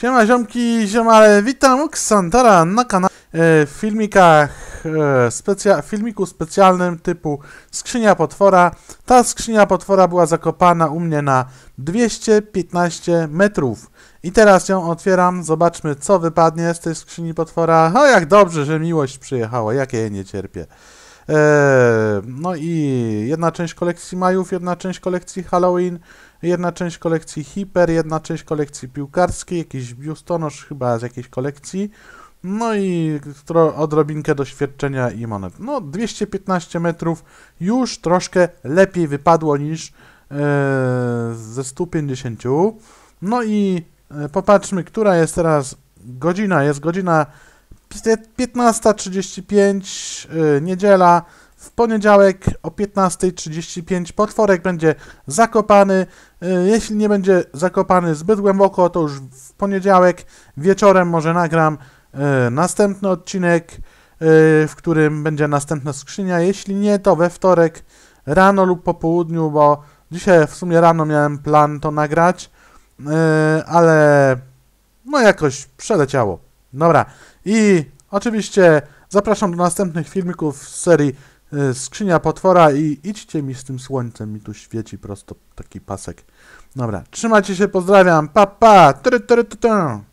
Siema ziomki, ziomale, witam Xantara na kanale e, w filmikach, e, specja filmiku specjalnym typu skrzynia potwora. Ta skrzynia potwora była zakopana u mnie na 215 metrów. I teraz ją otwieram, zobaczmy co wypadnie z tej skrzyni potwora. O jak dobrze, że miłość przyjechała, jak ja jej nie cierpię. E, no i Jedna część kolekcji Majów, jedna część kolekcji Halloween, jedna część kolekcji Hiper, jedna część kolekcji piłkarskiej, jakiś biustonosz chyba z jakiejś kolekcji. No i odrobinkę doświadczenia i monet. No 215 metrów już troszkę lepiej wypadło niż e, ze 150. No i e, popatrzmy, która jest teraz godzina. Jest godzina 15.35, e, niedziela w poniedziałek o 15.35 potworek będzie zakopany. E, jeśli nie będzie zakopany zbyt głęboko, to już w poniedziałek wieczorem może nagram e, następny odcinek, e, w którym będzie następna skrzynia. Jeśli nie, to we wtorek rano lub po południu, bo dzisiaj w sumie rano miałem plan to nagrać, ale no jakoś przeleciało. Dobra, i oczywiście zapraszam do następnych filmików z serii Y, skrzynia potwora i idźcie mi z tym słońcem, mi tu świeci prosto taki pasek. Dobra, trzymajcie się, pozdrawiam, pa pa! Try, try,